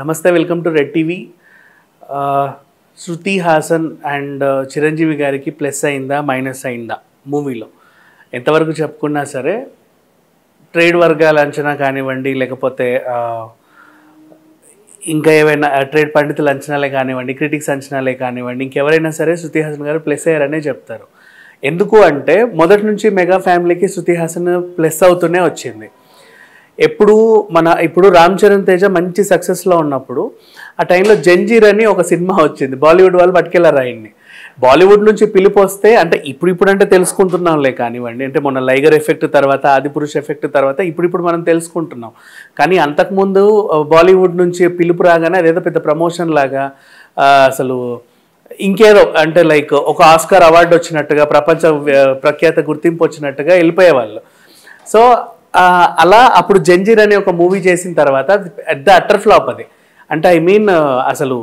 నమస్తే welcome to Red TV Shruti Haasan and Chiranjeevi గారికి plus అయిందా మైనస్ అయిందా మూవీలో ఎంతవరకు చెప్పుకున్నా సరే ట్రేడ్ వర్గాల అంచనా కానివ్వండి లేకపోతే ఇంకా ఏవైనా ట్రేడ్ పండితుల అంచనాలే కానివ్వండి క్రిటిక్స్ అంచనాలే కానివ్వండి ఇంకెవరైనా సరే శృతి హాసన్ గారు ప్లస్ అయ్యారనే చెప్తారు ఎందుకు అంటే మొదటి నుంచి మెగా ఫ్యామిలీకి శృతి హాసన్ ప్లస్ అవుతూనే వచ్చింది ఎప్పుడు మన ఇప్పుడు రామ్ చరణ్ తేజ మంచి సక్సెస్లో ఉన్నప్పుడు ఆ టైంలో జంజీర్ అని ఒక సినిమా వచ్చింది బాలీవుడ్ వాళ్ళు పట్టుకెళ్ళారు ఆయన్ని బాలీవుడ్ నుంచి పిలుపు వస్తే అంటే ఇప్పుడు ఇప్పుడంటే తెలుసుకుంటున్నాంలే కానివ్వండి అంటే మొన్న లైగర్ ఎఫెక్ట్ తర్వాత ఆది పురుష్ ఎఫెక్ట్ తర్వాత ఇప్పుడు ఇప్పుడు మనం తెలుసుకుంటున్నాం కానీ అంతకుముందు బాలీవుడ్ నుంచి పిలుపు రాగానే అదేదో పెద్ద ప్రమోషన్ లాగా అసలు ఇంకేదో అంటే లైక్ ఒక ఆస్కార్ అవార్డు వచ్చినట్టుగా ప్రపంచ ప్రఖ్యాత గుర్తింపు వచ్చినట్టుగా వెళ్ళిపోయేవాళ్ళు సో అలా అప్పుడు జంజీర్ అనే ఒక మూవీ చేసిన తర్వాత పెద్ద అట్టర్ ఫ్లాప్ అది అంటే ఐ మీన్ అసలు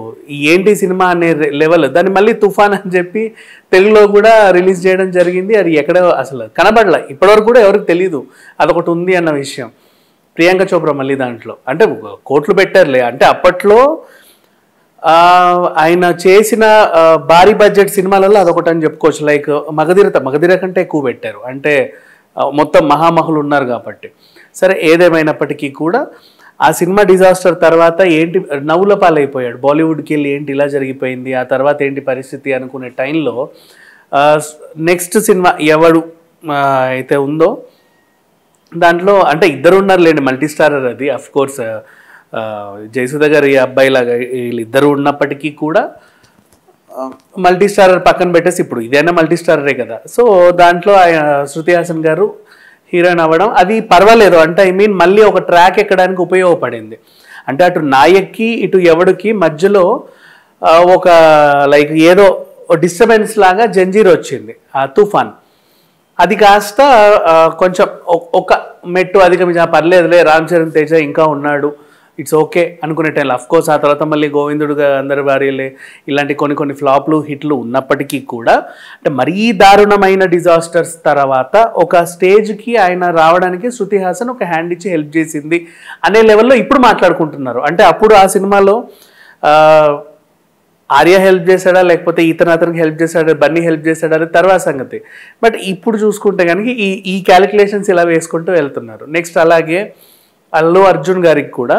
ఏంటి సినిమా అనే లెవెల్ దాన్ని మళ్ళీ తుఫాన్ అని చెప్పి తెలుగులో కూడా రిలీజ్ చేయడం జరిగింది అది ఎక్కడో అసలు కనబడలే ఇప్పటివరకు కూడా ఎవరికి తెలియదు అదొకటి ఉంది అన్న విషయం ప్రియాంక చోప్రా మళ్ళీ దాంట్లో అంటే కోట్లు పెట్టారులే అంటే అప్పట్లో ఆయన చేసిన భారీ బడ్జెట్ సినిమాలలో అదొకటి అని చెప్పుకోవచ్చు లైక్ మగధీరత మగధీర కంటే ఎక్కువ పెట్టారు అంటే మొత్తం మహామహులు ఉన్నారు కాబట్టి సరే ఏదేమైనప్పటికీ కూడా ఆ సినిమా డిజాస్టర్ తర్వాత ఏంటి నవ్వుల పాలైపోయాడు బాలీవుడ్కి వెళ్ళి ఏంటి ఇలా జరిగిపోయింది ఆ తర్వాత ఏంటి పరిస్థితి అనుకునే టైంలో నెక్స్ట్ సినిమా ఎవడు అయితే ఉందో దాంట్లో అంటే ఇద్దరు ఉన్నారు లేండి మల్టీ అది అఫ్కోర్స్ జయసుధ గారి అబ్బాయిలాగా వీళ్ళిద్దరు ఉన్నప్పటికీ కూడా మల్టీస్టారర్ పక్కన పెట్టేసి ఇప్పుడు ఇదైనా మల్టీస్టారరే కదా సో దాంట్లో శృతి హాసన్ గారు హీరోయిన్ అవ్వడం అది పర్వాలేదు అంటే ఐ మీన్ మళ్ళీ ఒక ట్రాక్ ఎక్కడానికి ఉపయోగపడింది అంటే అటు నాయక్కి ఇటు ఎవడికి మధ్యలో ఒక లైక్ ఏదో డిస్టర్బెన్స్ లాగా జంజీర్ వచ్చింది ఆ తుఫాన్ అది కాస్త కొంచెం ఒక మెట్టు అధిక పర్లేదులే రామ్ చరణ్ తేజ ఇంకా ఉన్నాడు ఇట్స్ ఓకే అనుకునే టైంలో కోర్స్ ఆ తర్వాత మళ్ళీ గోవిందుడు అందరి భార్యలే ఇలాంటి కొన్ని కొన్ని ఫ్లాప్లు హిట్లు ఉన్నప్పటికీ కూడా అంటే మరీ దారుణమైన డిజాస్టర్స్ తర్వాత ఒక స్టేజ్కి ఆయన రావడానికి శృతి హాసన్ ఒక హ్యాండ్ ఇచ్చి హెల్ప్ చేసింది అనే లెవెల్లో ఇప్పుడు మాట్లాడుకుంటున్నారు అంటే అప్పుడు ఆ సినిమాలో ఆర్య హెల్ప్ చేశాడా లేకపోతే ఇతను అతనికి హెల్ప్ చేశాడా బన్నీ హెల్ప్ చేశాడా తర్వాత సంగతి బట్ ఇప్పుడు చూసుకుంటే కనుక ఈ ఈ క్యాలిక్యులేషన్స్ ఇలా వేసుకుంటూ వెళ్తున్నారు నెక్స్ట్ అలాగే అల్లు అర్జున్ గారికి కూడా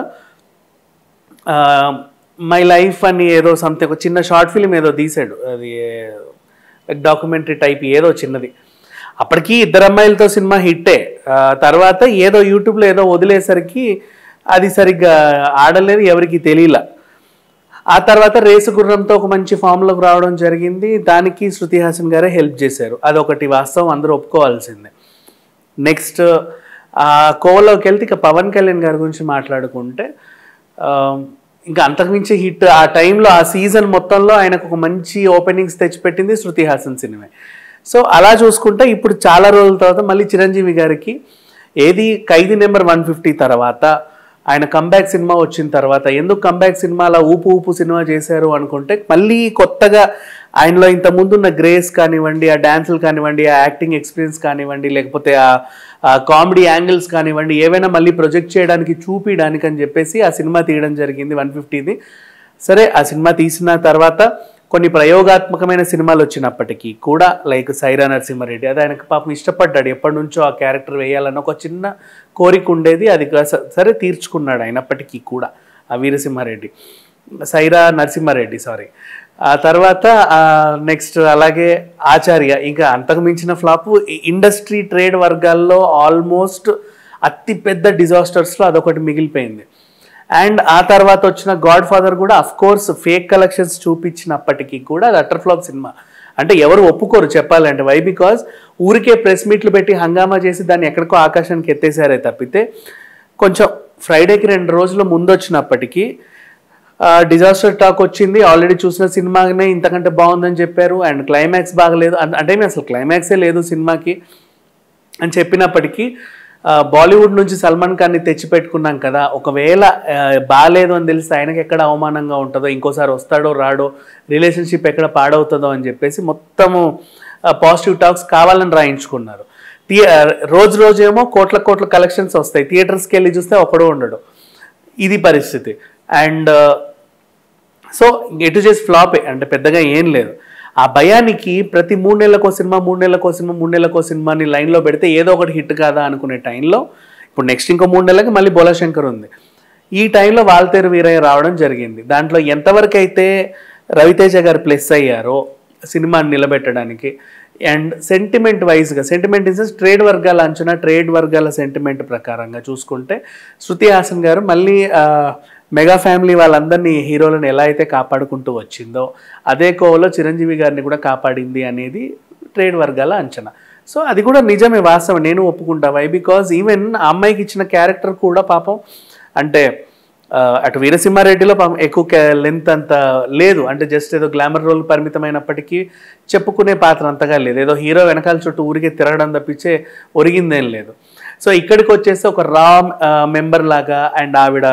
మై లైఫ్ అని ఏదో సంథింగ్ చిన్న షార్ట్ ఫిలిం ఏదో తీసాడు అది డాక్యుమెంటరీ టైప్ ఏదో చిన్నది అప్పటికి ఇద్దరు అమ్మాయిలతో సినిమా హిట్టే తర్వాత ఏదో యూట్యూబ్లో ఏదో వదిలేసరికి అది సరిగ్గా ఆడలేదు ఎవరికి తెలియల ఆ తర్వాత రేసు గుర్రంతో ఒక మంచి ఫామ్లోకి రావడం జరిగింది దానికి శృతి హాసన్ గారే హెల్ప్ చేశారు అదొకటి వాస్తవం అందరూ ఒప్పుకోవాల్సిందే నెక్స్ట్ కోవలోకి వెళ్తే ఇక పవన్ కళ్యాణ్ గారి గురించి మాట్లాడుకుంటే Um, ఇంకా అంతకుమించి హిట్ ఆ టైంలో ఆ సీజన్ మొత్తంలో ఆయనకు ఒక మంచి ఓపెనింగ్స్ తెచ్చిపెట్టింది శృతి హాసన్ సినిమా సో అలా చూసుకుంటే ఇప్పుడు చాలా రోజుల తర్వాత మళ్ళీ చిరంజీవి గారికి ఏది ఖైదీ నెంబర్ వన్ ఫిఫ్టీ తర్వాత ఆయన కంబ్యాక్ సినిమా వచ్చిన తర్వాత ఎందుకు కంబ్యాక్ సినిమా అలా ఊపు ఊపు సినిమా చేశారు అనుకుంటే మళ్ళీ కొత్తగా ఆయనలో ఇంత ముందున్న గ్రేస్ కానివ్వండి ఆ డ్యాన్సులు కానివ్వండి ఆ యాక్టింగ్ ఎక్స్పీరియన్స్ కానివ్వండి లేకపోతే ఆ కామెడీ యాంగిల్స్ కానివ్వండి ఏవైనా మళ్ళీ ప్రొజెక్ట్ చేయడానికి చూపించడానికి అని చెప్పేసి ఆ సినిమా తీయడం జరిగింది వన్ ఫిఫ్టీది సరే ఆ సినిమా తీసిన తర్వాత కొన్ని ప్రయోగాత్మకమైన సినిమాలు వచ్చినప్పటికీ కూడా లైక్ సైరా నరసింహారెడ్డి అది ఆయనకు పాపం ఇష్టపడ్డాడు ఎప్పటి నుంచో ఆ క్యారెక్టర్ వేయాలని ఒక చిన్న కోరిక ఉండేది అది సరే తీర్చుకున్నాడు అయినప్పటికీ కూడా ఆ వీరసింహారెడ్డి సైరా నరసింహారెడ్డి సారీ ఆ తర్వాత నెక్స్ట్ అలాగే ఆచార్య ఇంకా అంతకు మించిన ఫ్లాప్ ఇండస్ట్రీ ట్రేడ్ వర్గాల్లో ఆల్మోస్ట్ అతిపెద్ద డిజాస్టర్స్లో అదొకటి మిగిలిపోయింది అండ్ ఆ తర్వాత వచ్చిన గాడ్ ఫాదర్ కూడా అఫ్ కోర్స్ ఫేక్ కలెక్షన్స్ చూపించినప్పటికీ కూడా అది ఫ్లాప్ సినిమా అంటే ఎవరు ఒప్పుకోరు చెప్పాలంటే వై బికాజ్ ఊరికే ప్రెస్ మీట్లు పెట్టి హంగామా చేసి దాన్ని ఎక్కడికో ఆకాశానికి ఎత్తేసారే తప్పితే కొంచెం ఫ్రైడేకి రెండు రోజులు ముందు వచ్చినప్పటికీ డిజాస్టర్ టాక్ వచ్చింది ఆల్రెడీ చూసిన సినిమానే ఇంతకంటే బాగుందని చెప్పారు అండ్ క్లైమాక్స్ బాగలేదు అంటే అసలు క్లైమాక్సే లేదు సినిమాకి అని చెప్పినప్పటికీ బాలీవుడ్ నుంచి సల్మాన్ ఖాన్ని తెచ్చిపెట్టుకున్నాం కదా ఒకవేళ బాగాలేదు అని తెలిస్తే ఆయనకి ఎక్కడ అవమానంగా ఉంటుందో ఇంకోసారి వస్తాడో రాడో రిలేషన్షిప్ ఎక్కడ పాడవుతుందో అని చెప్పేసి మొత్తము పాజిటివ్ టాక్స్ కావాలని రాయించుకున్నారు రోజు రోజేమో కోట్ల కోట్ల కలెక్షన్స్ వస్తాయి థియేటర్స్కి వెళ్ళి చూస్తే ఒకడు ఉండడు ఇది పరిస్థితి అండ్ సో ఎటు చేసి ఫ్లాపే అంటే పెద్దగా ఏం లేదు ఆ భయానికి ప్రతి మూడు నెలలకో సినిమా మూడు నెలలకో సినిమా మూడు నెలలకో సినిమాని లైన్లో పెడితే ఏదో ఒకటి హిట్ కాదా అనుకునే టైంలో ఇప్పుడు నెక్స్ట్ ఇంకో మూడు నెలలకి మళ్ళీ బోలాశంకర్ ఉంది ఈ టైంలో వాల్తేరు వీరయ్య రావడం జరిగింది దాంట్లో ఎంతవరకు అయితే రవితేజ గారు ప్లస్ అయ్యారో సినిమాని నిలబెట్టడానికి అండ్ సెంటిమెంట్ వైజ్గా సెంటిమెంట్ ఇన్ ట్రేడ్ వర్గాల అంచనా ట్రేడ్ వర్గాల సెంటిమెంట్ ప్రకారంగా చూసుకుంటే శృతి హాసన్ గారు మళ్ళీ మెగా ఫ్యామిలీ వాళ్ళందరినీ హీరోలను ఎలా అయితే కాపాడుకుంటూ వచ్చిందో అదే కోవలో చిరంజీవి గారిని కూడా కాపాడింది అనేది ట్రేడ్ వర్గాల అంచనా సో అది కూడా నిజమే వాస్తవం నేను ఒప్పుకుంటా వై బికాజ్ ఈవెన్ ఆ అమ్మాయికి ఇచ్చిన క్యారెక్టర్ కూడా పాపం అంటే అటు వీరసింహారెడ్డిలో పాపం ఎక్కువ లెంత్ అంత లేదు అంటే జస్ట్ ఏదో గ్లామర్ రోల్ పరిమితమైనప్పటికీ చెప్పుకునే పాత్ర అంతగా లేదు ఏదో హీరో వెనకాల చుట్టూ ఊరికే తిరగడం తప్పించే ఒరిగిందేం లేదు సో ఇక్కడికి వచ్చేసి ఒక రామ్ మెంబర్ లాగా అండ్ ఆవిడ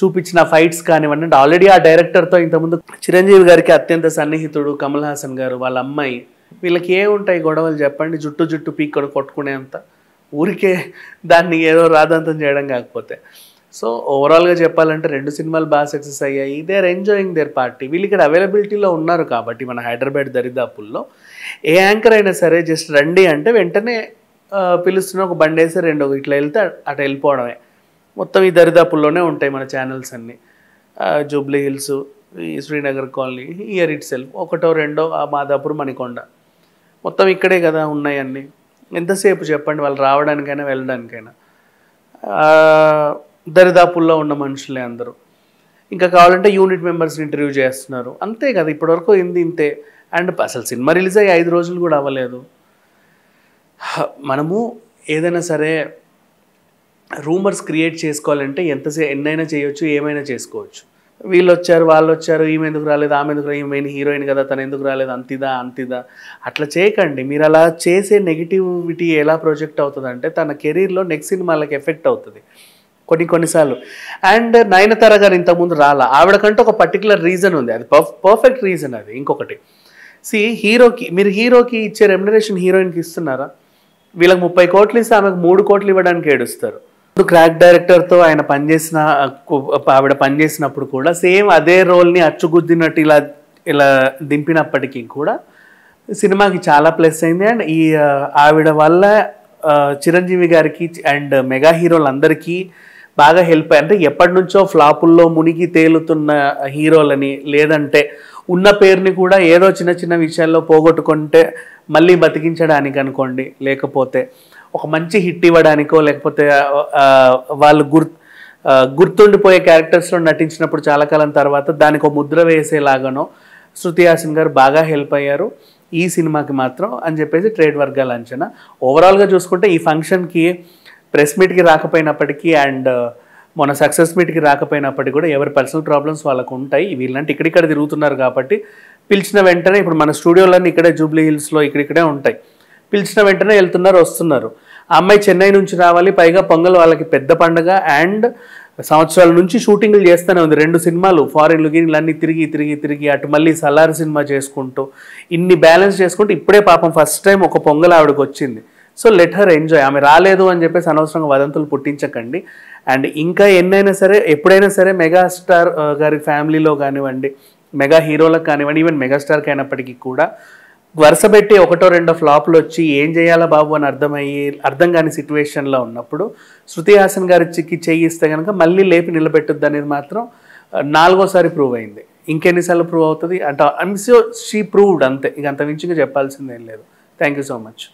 చూపించిన ఫైట్స్ కానివ్వండి అంటే ఆల్రెడీ ఆ డైరెక్టర్తో ఇంతకుముందు చిరంజీవి గారికి అత్యంత సన్నిహితుడు కమల్ హాసన్ గారు వాళ్ళ అమ్మాయి వీళ్ళకి ఏ ఉంటాయి గొడవలు చెప్పండి జుట్టు జుట్టు పీక్కడ కొట్టుకునేంత ఊరికే దాన్ని ఏదో రాదంతం చేయడం కాకపోతే సో ఓవరాల్గా చెప్పాలంటే రెండు సినిమాలు బాగా సక్సెస్ అయ్యాయి they are enjoying their party వీళ్ళు ఇక్కడ అవైలబిలిటీలో ఉన్నారు కాబట్టి మన హైదరాబాద్ దరిదాపుల్లో ఏ యాంకర్ అయినా సరే జస్ట్ రండి అంటే వెంటనే పిలుస్తున్న ఒక బండి వేసి రెండు ఇట్లా వెళ్తే అటు వెళ్ళిపోవడమే మొత్తం ఈ దరిదాపుల్లోనే ఉంటాయి మన ఛానల్స్ అన్నీ జూబ్లీ హిల్స్ ఈ Srinagar colony here itself ఒకటో రెండో ఆ మాదాపూర్ మణికొండ మొత్తం ఇక్కడే కదా ఉన్నాయన్నీ ఎంతసేపు చెప్పండి వాళ్ళు రావడానికైనా వెళ్ళడానికైనా దరిదాపుల్లో ఉన్న మనుషులే అందరూ ఇంకా కావాలంటే యూనిట్ మెంబర్స్ని ఇంటర్వ్యూ చేస్తున్నారు అంతే కదా ఇప్పటివరకు ఇంది ఇంతే అండ్ అసలు సినిమా రిలీజ్ అయ్యి ఐదు రోజులు కూడా అవ్వలేదు మనము ఏదైనా సరే రూమర్స్ క్రియేట్ చేసుకోవాలంటే ఎంతసేపు ఎన్నైనా చేయొచ్చు ఏమైనా చేసుకోవచ్చు వీళ్ళు వచ్చారు వాళ్ళు వచ్చారు ఈమె ఎందుకు రాలేదు ఆమె ఎందుకు రాలేదు మెయిన్ హీరోయిన్ కదా తను ఎందుకు రాలేదు అంతిదా అంతిదా అట్లా చేయకండి మీరు అలా చేసే నెగిటివిటీ ఎలా ప్రొజెక్ట్ అవుతుంది అంటే తన కెరీర్లో నెక్స్ట్ సినిమాలకు ఎఫెక్ట్ అవుతుంది కొన్ని కొన్నిసార్లు అండ్ నయనతార గారు ఇంతకుముందు రాలా ఆవిడకంటే ఒక పర్టికులర్ రీజన్ ఉంది అది పర్ఫెక్ట్ రీజన్ అది ఇంకొకటి సి హీరోకి మీరు హీరోకి ఇచ్చే రెమ్యునరేషన్ హీరోయిన్కి ఇస్తున్నారా వీళ్ళకి ముప్పై కోట్లు ఇస్తే ఆమెకు మూడు కోట్లు ఇవ్వడానికి ఏడుస్తారు ఇప్పుడు క్రాక్ డైరెక్టర్తో ఆయన పనిచేసిన ఆవిడ పనిచేసినప్పుడు కూడా సేమ్ అదే రోల్ని అచ్చుగుద్దినట్టు ఇలా ఇలా దింపినప్పటికీ కూడా సినిమాకి చాలా ప్లస్ అయింది అండ్ ఈ ఆవిడ వల్ల చిరంజీవి గారికి అండ్ మెగా హీరోలందరికీ బాగా హెల్ప్ అంటే ఎప్పటి నుంచో ఫ్లాపుల్లో మునిగి తేలుతున్న హీరోలని లేదంటే ఉన్న పేరుని కూడా ఏదో చిన్న చిన్న విషయాల్లో పోగొట్టుకుంటే మళ్ళీ బతికించడానికి అనుకోండి లేకపోతే ఒక మంచి హిట్ ఇవ్వడానికో లేకపోతే వాళ్ళు గుర్ గుర్తుండిపోయే క్యారెక్టర్స్లో నటించినప్పుడు చాలా కాలం తర్వాత దానికి ఒక ముద్ర వేసేలాగానో శృతి హాసన్ గారు బాగా హెల్ప్ అయ్యారు ఈ సినిమాకి మాత్రం అని చెప్పేసి ట్రేడ్ వర్గాల అంచనా ఓవరాల్గా చూసుకుంటే ఈ ఫంక్షన్కి ప్రెస్ మీట్కి రాకపోయినప్పటికీ అండ్ మన సక్సెస్ మీట్కి రాకపోయినప్పటికీ కూడా ఎవరి పర్సనల్ ప్రాబ్లమ్స్ వాళ్ళకు ఉంటాయి వీళ్ళంటే ఇక్కడిక్కడ తిరుగుతున్నారు కాబట్టి పిలిచిన వెంటనే ఇప్పుడు మన స్టూడియోలన్నీ ఇక్కడే జూబ్లీ హిల్స్లో ఇక్కడిక్కడే ఉంటాయి పిలిచిన వెంటనే వెళ్తున్నారు వస్తున్నారు ఆ అమ్మాయి చెన్నై నుంచి రావాలి పైగా పొంగల్ వాళ్ళకి పెద్ద పండగ అండ్ సంవత్సరాల నుంచి షూటింగ్లు చేస్తూనే ఉంది రెండు సినిమాలు ఫారిన్లు గిరిన్లు అన్నీ తిరిగి తిరిగి తిరిగి అటు మళ్ళీ సల్లారు సినిమా చేసుకుంటూ ఇన్ని బ్యాలెన్స్ చేసుకుంటూ ఇప్పుడే పాపం ఫస్ట్ టైం ఒక పొంగల్ ఆవిడకి వచ్చింది సో లెట్ హర్ ఎంజాయ్ ఆమె రాలేదు అని చెప్పేసి అనవసరంగా వదంతులు పుట్టించకండి అండ్ ఇంకా ఎన్నైనా సరే ఎప్పుడైనా సరే మెగాస్టార్ గారి ఫ్యామిలీలో కానివ్వండి మెగా హీరోలకు కానివ్వండి ఈవెన్ మెగాస్టార్కి అయినప్పటికీ కూడా వరుస పెట్టి ఒకటో రెండో ఫ్లాప్లు వచ్చి ఏం చేయాలా బాబు అని అర్థమయ్యి అర్థం కాని సిచ్యువేషన్లో ఉన్నప్పుడు శృతి హాసన్ గారి చిక్కి చేయిస్తే కనుక మళ్ళీ లేపి నిలబెట్టద్దు అనేది మాత్రం నాలుగోసారి ప్రూవ్ అయింది ఇంకెన్నిసార్లు ప్రూవ్ అవుతుంది అంటే ఐమ్ షీ ప్రూవ్డ్ అంతే ఇక అంత మించిగా చెప్పాల్సిందేం లేదు థ్యాంక్ యూ సో మచ్